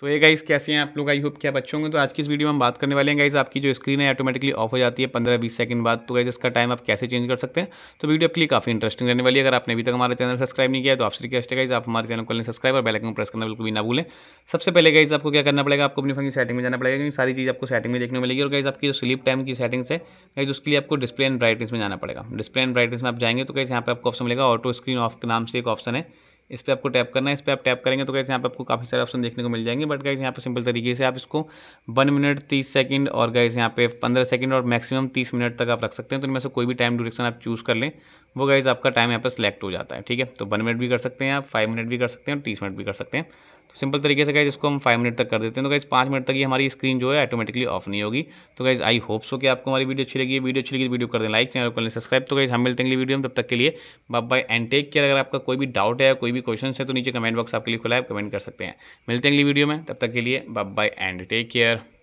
तो ये गाइज कैसे हैं आप लोग आई होप क्या बच्चों अच्छे होंगे तो आज की इस वीडियो में हम बात करने वाले हैं गाइज़ आपकी जो स्क्रीन है ऑटोमेटिकली ऑफ हो जाती है पंद्रह बीस सेकंड बाद तो गाइज़ इसका टाइम आप कैसे चेंज कर सकते हैं तो वीडियो आपके लिए काफी इंटरेस्टिंग रहने वाली है अगर आपने अभी तक हमारा चैनल सब्सक्राइब नहीं किया तो आपसे रिक्वेस्ट है गाइज़ आप हमारे चैनल को लेकिन सब्सक्राइब और बेलाइकन प्रेस करना बिल्कुल भी ना भूलें सबसे पहले गाइज आपको क्या करना पड़ेगा आपको अपनी फोन की सेटिंग में जाना पड़ेगा क्योंकि सारी चीज़ आपको सेटिंग में देखने मिलेगी और गाइज आपकी जो स्लीप टाइम की सेटिंग्स है गाइज उसके लिए आपको डिस्प्ले एंड ब्राइटनेस में जाना पड़ेगा डिस्प्ले एंड ब्राइटनेस में आप जाएंगे तो गाइज यहाँ पर आपको ऑप्शन मिलेगा ऑटो स्क्रीन ऑफ के नाम से एक ऑप्शन है इस पर आपको टैप करना है इस पर आप टैप करेंगे तो कैसे यहाँ पर आपको काफ़ी सारे ऑप्शन देखने को मिल जाएंगे बट कैसे यहाँ पर सिंपल तरीके से आप इसको वन मिनट तीस सेकंड और गैस यहाँ पे पंद्रह सेकंड और मैक्सिमम तीस मिनट तक आप रख सकते हैं तो इनमें से कोई भी टाइम ड्यूरेशन आप चूज़ कर लें वो गैस आपका टाइम यहाँ पर सेलेक्ट हो जाता है ठीक है तो वन मिनट भी कर सकते हैं आप फाइव मिनट भी कर सकते हैं और तीस मिनट भी कर सकते हैं तो सिंपल तरीके से गैस इसको हम फाइव मिनट तक कर देते हैं तो गैस पाँच मिनट तक ही हमारी स्क्रीन जो है ऑटोमेटिकली ऑफ नहीं होगी तो गैस आई होप सो कि आपको हमारी वीडियो अच्छी लगी वीडियो अच्छी लगी वीडियो तो कर दें लाइक चैनल को सब्सक्राइब तो गैस हम मिलते हैं वीडियो में तब तक के लिए बाय एंड टेक केयर अगर आपका कोई भी डाउट है कोई भी क्वेश्चन है तो नीचे कमेंट बॉक्स आपके लिए खुला है आप कमेंट कर सकते हैं मिलते हैं अगली वीडियो में तब तक के लिए bye bye and take care